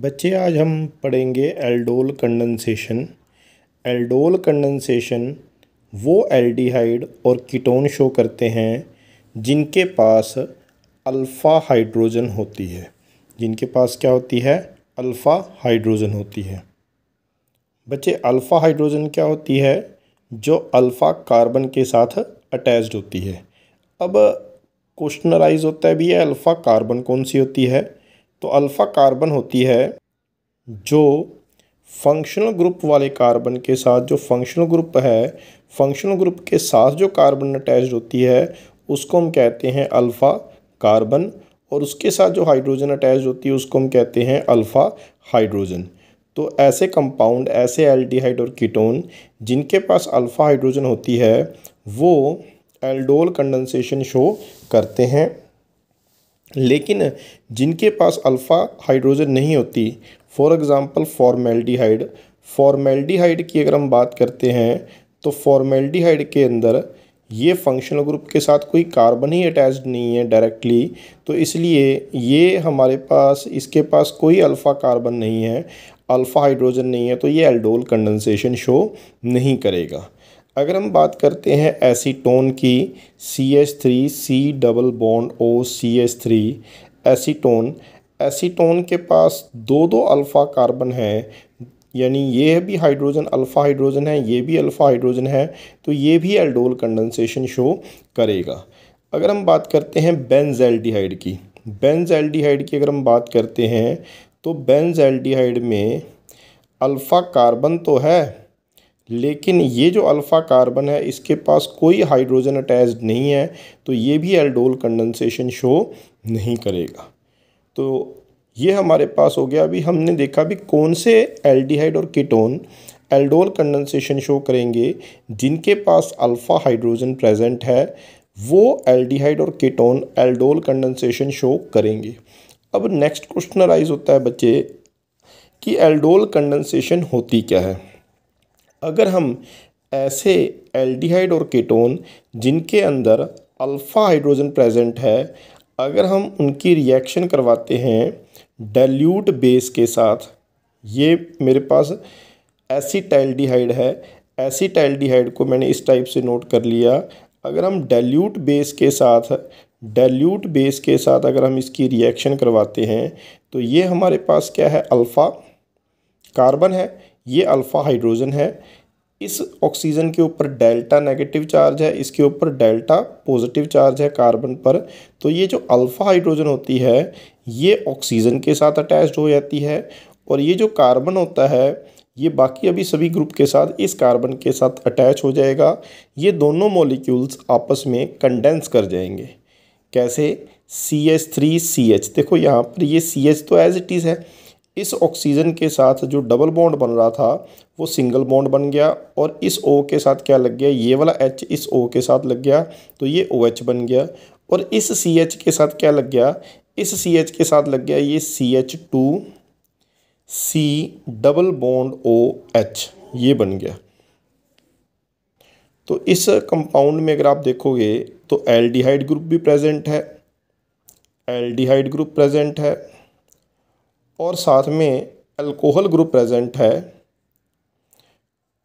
बच्चे आज हम पढ़ेंगे एल्डोल कंडेंसेशन एल्डोल कंडेंसेशन वो एल्डिहाइड और कीटोन शो करते हैं जिनके पास अल्फ़ा हाइड्रोजन होती है जिनके पास क्या होती है अल्फ़ा हाइड्रोजन होती है बच्चे अल्फ़ा हाइड्रोजन क्या होती है जो अल्फ़ा कार्बन के साथ अटैच्ड होती है अब क्वेश्चनराइज होता है भी अल्फ़ा कार्बन कौन सी होती है तो अल्फ़ा कार्बन होती है जो फंक्शनल ग्रुप वाले कार्बन के साथ जो फंक्शनल ग्रुप है फंक्शनल ग्रुप के साथ जो कार्बन अटैच होती है उसको हम कहते हैं अल्फ़ा कार्बन और उसके साथ जो हाइड्रोजन अटैच होती है उसको हम कहते हैं अल्फ़ा हाइड्रोजन तो ऐसे कंपाउंड ऐसे एल्डिहाइड और कीटोन जिनके पास अल्फ़ा हाइड्रोजन होती है वो एल्डोल कंडेंसेशन शो करते हैं लेकिन जिनके पास अल्फ़ा हाइड्रोजन नहीं होती फॉर एग्ज़ाम्पल फॉर्मेल्डिहाइड फॉर्मेल्डिहाइड की अगर हम बात करते हैं तो फॉर्मेल्डिहाइड के अंदर ये फंक्शनल ग्रुप के साथ कोई कार्बन ही अटैच्ड नहीं है डायरेक्टली तो इसलिए ये हमारे पास इसके पास कोई अल्फ़ा कार्बन नहीं है अल्फ़ा हाइड्रोजन नहीं है तो ये एल्डोल कंडेंसेशन शो नहीं करेगा अगर हम बात करते हैं एसीटोन की C H three C double bond O C H three acetone acetone के पास दो दो अल्फ़ा कार्बन हैं यानी ये भी हाइड्रोजन अल्फ़ा हाइड्रोजन है ये भी अल्फ़ा हाइड्रोजन है तो ये भी एल्डोल कंडेंसेशन शो करेगा अगर हम बात करते हैं बेंजेल्डिहाइड की बेंजेल्डिहाइड की अगर हम बात करते हैं तो बेंजेल्डिहाइड में अल्फ़ा कार्बन तो है लेकिन ये जो अल्फ़ा कार्बन है इसके पास कोई हाइड्रोजन अटैच नहीं है तो ये भी एल्डोल कंडेंसेशन शो नहीं करेगा तो ये हमारे पास हो गया अभी हमने देखा भी कौन से एल्डिहाइड और कीटोन एल्डोल कंडेंसेशन शो करेंगे जिनके पास अल्फ़ा हाइड्रोजन प्रेजेंट है वो एल्डिहाइड और कीटोन एल्डोल कंडेंसेशन शो करेंगे अब नेक्स्ट क्वेश्चनराइज होता है बच्चे कि एल्डोल कंडेंसेशन होती क्या है अगर हम ऐसे एल्डिहाइड और कीटोन जिनके अंदर अल्फ़ा हाइड्रोजन प्रेजेंट है अगर हम उनकी रिएक्शन करवाते हैं डल्यूट बेस के साथ ये मेरे पास एसीटाइल्डिहाइड है एसीटाइल्डिहाइड को मैंने इस टाइप से नोट कर लिया अगर हम डल्यूट बेस के साथ डल्यूट बेस के साथ अगर हम इसकी रिएक्शन करवाते हैं तो ये हमारे पास क्या है अल्फ़ा कार्बन है ये अल्फ़ा हाइड्रोजन है इस ऑक्सीजन के ऊपर डेल्टा नेगेटिव चार्ज है इसके ऊपर डेल्टा पॉजिटिव चार्ज है कार्बन पर तो ये जो अल्फ़ा हाइड्रोजन होती है ये ऑक्सीजन के साथ अटैच्ड हो जाती है और ये जो कार्बन होता है ये बाकी अभी सभी ग्रुप के साथ इस कार्बन के साथ अटैच हो जाएगा ये दोनों मॉलिक्यूल्स आपस में कंडेंस कर जाएंगे कैसे C H three C H देखो यहाँ पर ये सी एच तो एज इट इज़ है इस ऑक्सीजन के साथ जो डबल बॉन्ड बन रहा था वो सिंगल बॉन्ड बन गया और इस ओ के साथ क्या लग गया ये वाला एच इस ओ के साथ लग गया तो ये ओ एच बन गया और इस सी एच के साथ क्या लग गया इस सी एच के साथ लग गया ये C H two C double bond O H ये बन गया तो इस कंपाउंड में अगर आप देखोगे तो एल्डिहाइड ग्रुप भी प्रेजेंट है एल्डिहाइड ग्रुप प्रेजेंट है और साथ में अल्कोहल ग्रुप प्रेजेंट है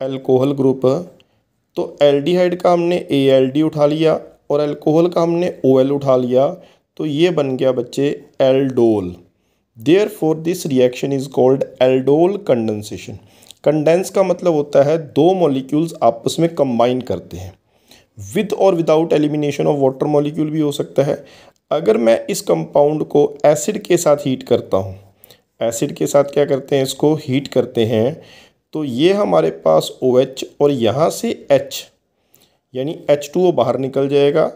अल्कोहल ग्रुप तो एल्डिहाइड का हमने ए एल डी उठा लिया और अल्कोहल का हमने ओ एल उठा लिया तो ये बन गया बच्चे aldol therefore this reaction is called aldol condensation condense का मतलब होता है दो मॉलिक्यूल्स आपस में कंबाइन करते हैं विद और without elimination of water molecule भी हो सकता है अगर मैं इस कंपाउंड को एसिड के साथ हीट करता हूँ एसिड के साथ क्या करते हैं इसको हीट करते हैं तो ये हमारे पास ओ OH और यहाँ से H यानी एच टू ओ बाहर निकल जाएगा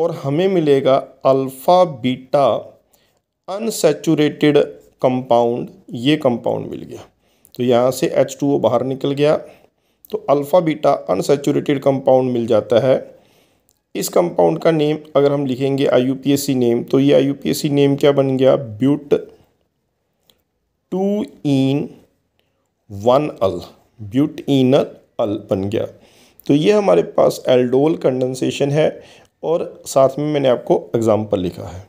और हमें मिलेगा अल्फ़ा बीटा अनसेचूरेटेड कंपाउंड ये कंपाउंड मिल गया तो यहाँ से एच टू ओ बाहर निकल गया तो अल्फ़ा बीटा अनसेचूरेटेड कंपाउंड मिल जाता है इस कंपाउंड का नेम अगर हम लिखेंगे आई नेम तो ये आई नेम क्या बन गया ब्यूट टू इन वन अल ब्यूट इन अल बन गया तो ये हमारे पास एल्डोल कंडेंसेशन है और साथ में मैंने आपको एग्ज़ाम्पल लिखा है